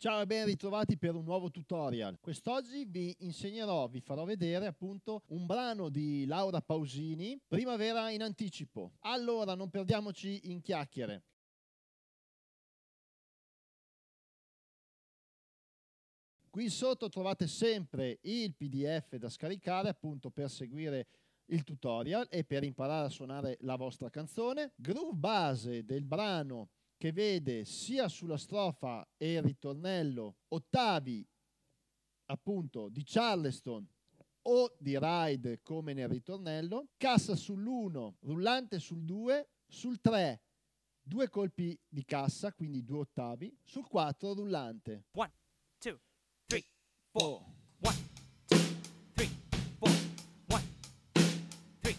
Ciao e ben ritrovati per un nuovo tutorial. Quest'oggi vi insegnerò, vi farò vedere appunto un brano di Laura Pausini, Primavera in anticipo. Allora, non perdiamoci in chiacchiere. Qui sotto trovate sempre il PDF da scaricare appunto per seguire il tutorial e per imparare a suonare la vostra canzone. Groove base del brano che vede sia sulla strofa e il ritornello ottavi appunto di Charleston o di Ride come nel ritornello, cassa sull'1, rullante sul 2, sul 3 due colpi di cassa, quindi due ottavi, sul 4 rullante. 1 2 3 4 1 2 3 4 1 2 3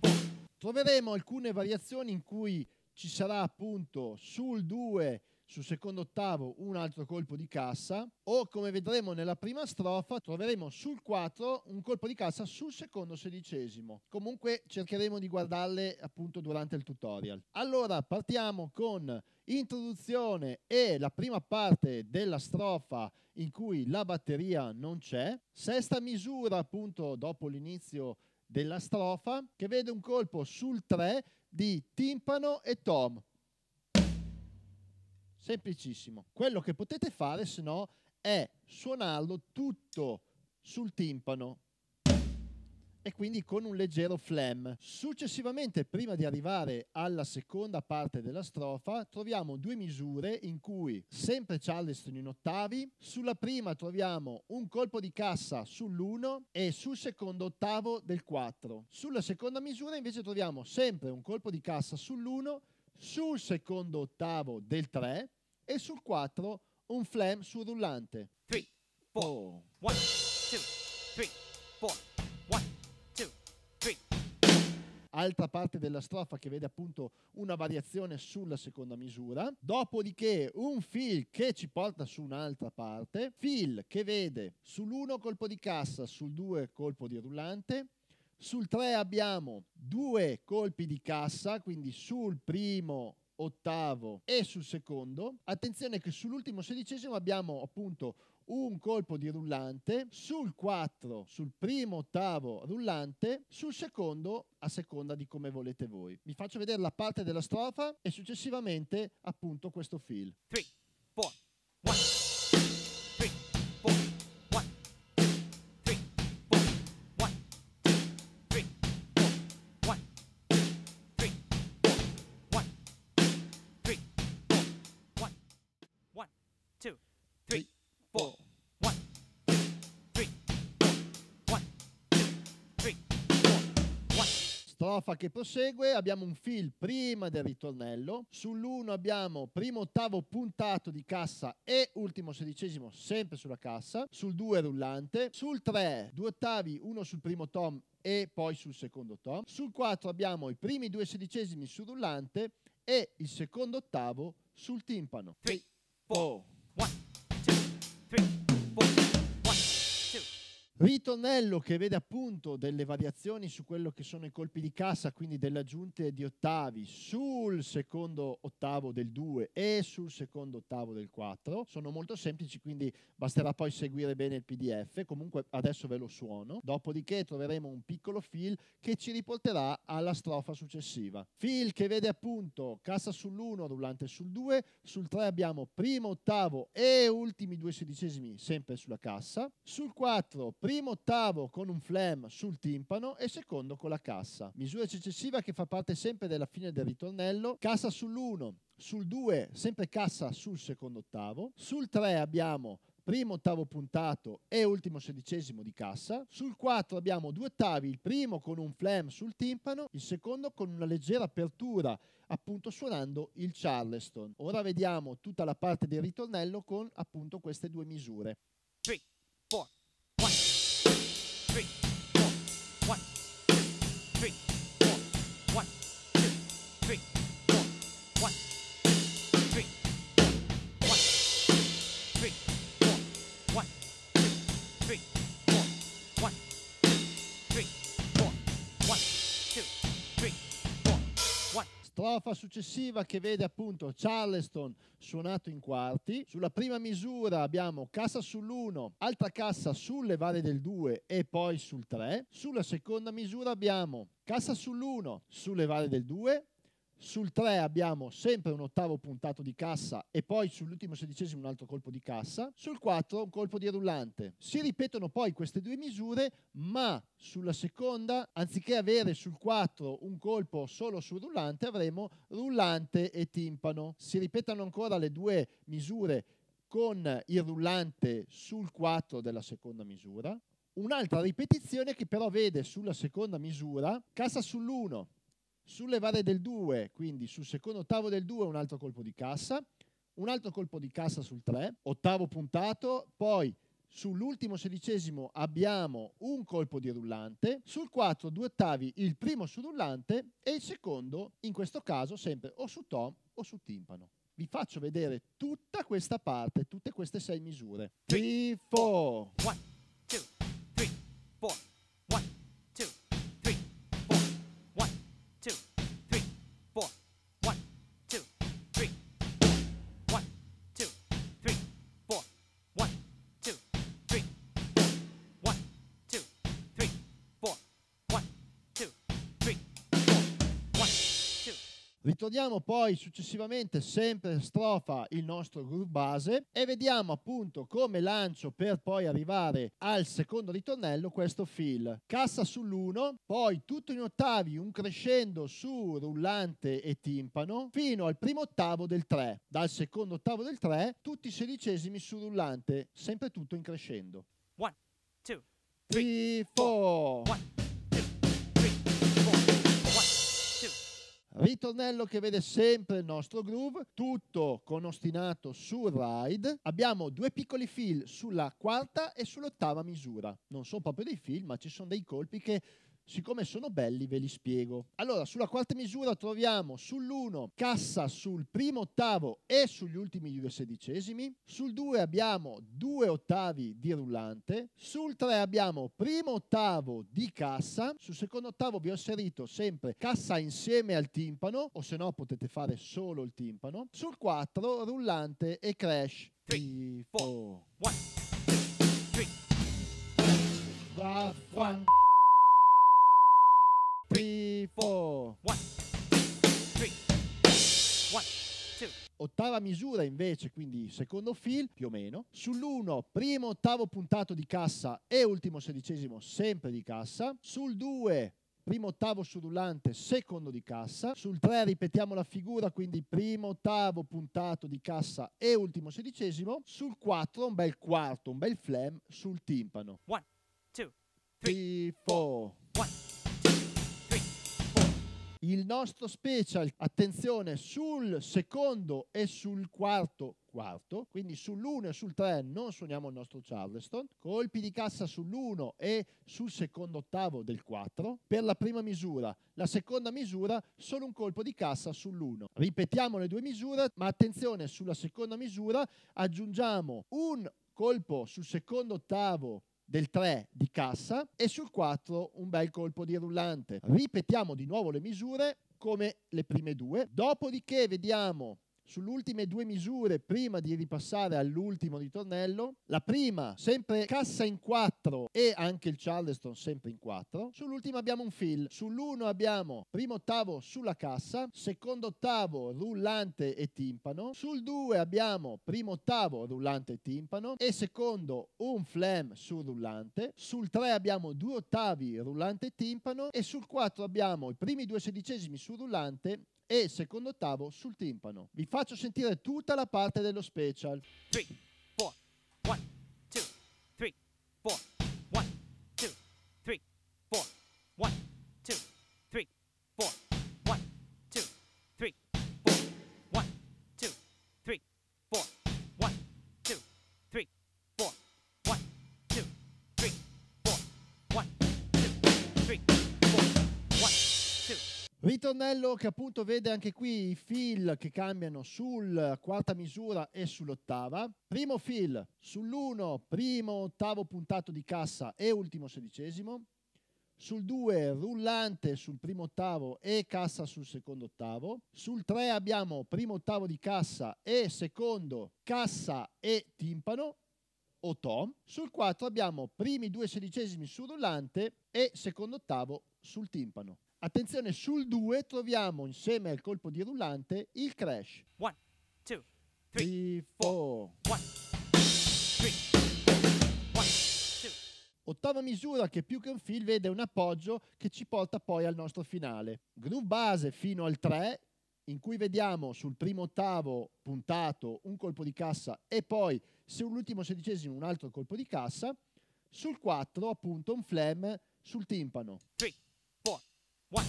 4 Troveremo alcune variazioni in cui ci sarà appunto sul 2 sul secondo ottavo un altro colpo di cassa o come vedremo nella prima strofa troveremo sul 4 un colpo di cassa sul secondo sedicesimo comunque cercheremo di guardarle appunto durante il tutorial allora partiamo con introduzione e la prima parte della strofa in cui la batteria non c'è sesta misura appunto dopo l'inizio della strofa che vede un colpo sul 3 di timpano e tom. Semplicissimo. Quello che potete fare, se no, è suonarlo tutto sul timpano e quindi con un leggero flam. Successivamente, prima di arrivare alla seconda parte della strofa, troviamo due misure in cui sempre Charleston in ottavi, sulla prima troviamo un colpo di cassa sull'1 e sul secondo ottavo del 4. Sulla seconda misura invece troviamo sempre un colpo di cassa sull'1, sul secondo ottavo del 3 e sul 4 un flam sul rullante. 3, 4, 1. altra parte della strofa che vede appunto una variazione sulla seconda misura, dopodiché un fill che ci porta su un'altra parte, fill che vede sull'1 colpo di cassa, sul 2 colpo di rullante, sul 3 abbiamo due colpi di cassa, quindi sul primo ottavo e sul secondo. Attenzione che sull'ultimo sedicesimo abbiamo appunto un colpo di rullante sul 4, sul primo ottavo rullante, sul secondo a seconda di come volete voi. Vi faccio vedere la parte della strofa e successivamente appunto questo fill. 3, 4. Strofa che prosegue, abbiamo un fill prima del ritornello, sull'1 abbiamo primo ottavo puntato di cassa e ultimo sedicesimo sempre sulla cassa, sul 2 rullante, sul 3 due ottavi, uno sul primo tom e poi sul secondo tom, sul 4 abbiamo i primi due sedicesimi sul rullante e il secondo ottavo sul timpano. 3, 4, 1, 2, 3. Ritornello che vede appunto delle variazioni su quello che sono i colpi di cassa, quindi delle aggiunte di ottavi sul secondo ottavo del 2 e sul secondo ottavo del 4. Sono molto semplici, quindi basterà poi seguire bene il PDF. Comunque adesso ve lo suono. Dopodiché troveremo un piccolo fill che ci riporterà alla strofa successiva. Fill che vede appunto cassa sull'1, rullante sul 2, sul 3 abbiamo primo ottavo e ultimi due sedicesimi sempre sulla cassa, sul 4 primo primo ottavo con un flam sul timpano e secondo con la cassa. Misura successiva che fa parte sempre della fine del ritornello, cassa sull'1, sul 2 sempre cassa sul secondo ottavo, sul 3 abbiamo primo ottavo puntato e ultimo sedicesimo di cassa. Sul 4 abbiamo due ottavi, il primo con un flam sul timpano, il secondo con una leggera apertura appunto suonando il charleston. Ora vediamo tutta la parte del ritornello con appunto queste due misure. Three. 3 four. strofa successiva che vede appunto Charleston suonato in quarti. Sulla prima misura abbiamo cassa sull'1, altra cassa sulle varie del 2 e poi sul 3. Sulla seconda misura abbiamo cassa sull'1, sulle varie del 2, sul 3 abbiamo sempre un ottavo puntato di cassa e poi sull'ultimo sedicesimo un altro colpo di cassa. Sul 4 un colpo di rullante. Si ripetono poi queste due misure, ma sulla seconda, anziché avere sul 4 un colpo solo sul rullante, avremo rullante e timpano. Si ripetono ancora le due misure con il rullante sul 4 della seconda misura. Un'altra ripetizione che però vede sulla seconda misura cassa sull'1, sulle varie del 2, quindi sul secondo ottavo del 2 un altro colpo di cassa, un altro colpo di cassa sul 3, ottavo puntato, poi sull'ultimo sedicesimo abbiamo un colpo di rullante, sul 4 due ottavi il primo su rullante e il secondo in questo caso sempre o su tom o su timpano. Vi faccio vedere tutta questa parte, tutte queste sei misure. Three, four, one. Ritorniamo poi successivamente sempre strofa il nostro groove base e vediamo appunto come lancio per poi arrivare al secondo ritornello questo fill. Cassa sull'1, poi tutto in ottavi, un crescendo su rullante e timpano fino al primo ottavo del 3. Dal secondo ottavo del 3 tutti i sedicesimi su rullante, sempre tutto in crescendo. 1 2 3 4 1 Ritornello che vede sempre il nostro groove, tutto con ostinato su ride. Abbiamo due piccoli fill sulla quarta e sull'ottava misura. Non sono proprio dei fill, ma ci sono dei colpi che Siccome sono belli ve li spiego. Allora, sulla quarta misura troviamo sull'1 cassa sul primo ottavo e sugli ultimi due sedicesimi, sul 2 abbiamo due ottavi di rullante, sul 3 abbiamo primo ottavo di cassa, sul secondo ottavo vi ho inserito sempre cassa insieme al timpano, o se no potete fare solo il timpano, sul 4 rullante e crash. 3, 4, 1, 3, three, four. One, three, one, two. Ottava misura invece, quindi secondo fil più o meno, sull'1 primo ottavo puntato di cassa e ultimo sedicesimo sempre di cassa, sul 2 primo ottavo su rullante, secondo di cassa. Sul 3 ripetiamo la figura, quindi primo ottavo puntato di cassa e ultimo sedicesimo. Sul 4 un bel quarto, un bel flam sul timpano. 1, 2, 3, 4, 1 il nostro special, attenzione, sul secondo e sul quarto quarto, quindi sull'1 e sul 3 non suoniamo il nostro Charleston, colpi di cassa sull'1 e sul secondo ottavo del 4 per la prima misura, la seconda misura solo un colpo di cassa sull'1. Ripetiamo le due misure, ma attenzione, sulla seconda misura aggiungiamo un colpo sul secondo ottavo del 3 di cassa e sul 4 un bel colpo di rullante. Ripetiamo di nuovo le misure come le prime due, dopodiché vediamo sulle ultime due misure prima di ripassare all'ultimo ritornello. La prima, sempre cassa in 4 e anche il Charleston sempre in 4. Sull'ultima abbiamo un fill. Sull'1 abbiamo primo ottavo sulla cassa, secondo ottavo rullante e timpano. Sul 2 abbiamo primo ottavo rullante e timpano e secondo un flam sul rullante. Sul 3 abbiamo due ottavi rullante e timpano e sul 4 abbiamo i primi due sedicesimi sul rullante e secondo ottavo sul timpano. Vi faccio sentire tutta la parte dello special. Three. Ritornello che appunto vede anche qui i fill che cambiano sulla quarta misura e sull'ottava. Primo fill sull'1, primo ottavo puntato di cassa e ultimo sedicesimo. Sul 2 rullante sul primo ottavo e cassa sul secondo ottavo. Sul 3 abbiamo primo ottavo di cassa e secondo cassa e timpano o tom. Sul 4 abbiamo primi due sedicesimi sul rullante e secondo ottavo sul timpano. Attenzione, sul 2 troviamo insieme al colpo di rullante il crash. 1, 2, 3, 4. 1, 3, 1, 2. Ottava misura che più che un fill vede un appoggio che ci porta poi al nostro finale. Groove base fino al 3, in cui vediamo sul primo ottavo puntato un colpo di cassa e poi sull'ultimo sedicesimo un altro colpo di cassa, sul 4 appunto un flam sul timpano. 3, One.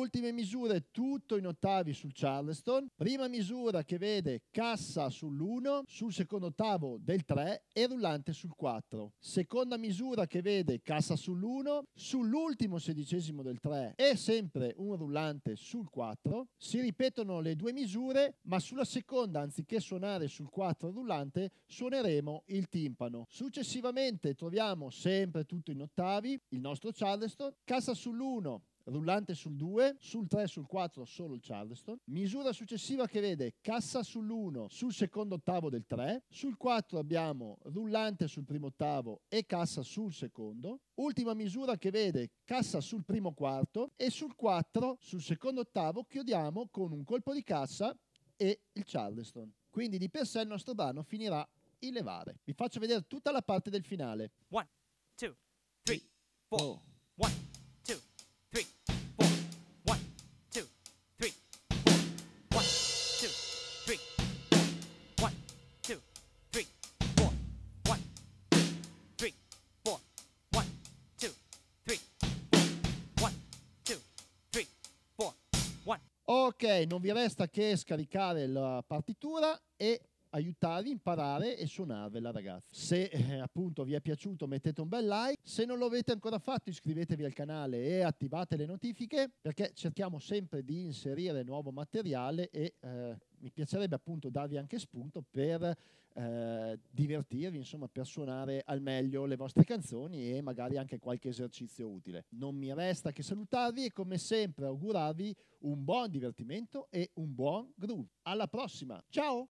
Ultime misure tutto in ottavi sul Charleston. Prima misura che vede cassa sull'1, sul secondo ottavo del 3 e rullante sul 4. Seconda misura che vede cassa sull'1, sull'ultimo sedicesimo del 3 e sempre un rullante sul 4. Si ripetono le due misure, ma sulla seconda, anziché suonare sul 4 rullante, suoneremo il timpano. Successivamente troviamo sempre tutto in ottavi, il nostro Charleston, cassa sull'1, rullante sul 2, sul 3 sul 4 solo il Charleston, misura successiva che vede cassa sull'1 sul secondo ottavo del 3, sul 4 abbiamo rullante sul primo ottavo e cassa sul secondo, ultima misura che vede cassa sul primo quarto e sul 4 sul secondo ottavo chiudiamo con un colpo di cassa e il Charleston. Quindi di per sé il nostro brano finirà in levare. Vi faccio vedere tutta la parte del finale. 1, 2, 3, 4. Ok, non vi resta che scaricare la partitura e aiutarvi, a imparare e suonarvela ragazzi. Se eh, appunto vi è piaciuto mettete un bel like, se non lo avete ancora fatto iscrivetevi al canale e attivate le notifiche perché cerchiamo sempre di inserire nuovo materiale e eh, mi piacerebbe appunto darvi anche spunto per eh, divertirvi, insomma, per suonare al meglio le vostre canzoni e magari anche qualche esercizio utile. Non mi resta che salutarvi e come sempre augurarvi un buon divertimento e un buon groove. Alla prossima, ciao!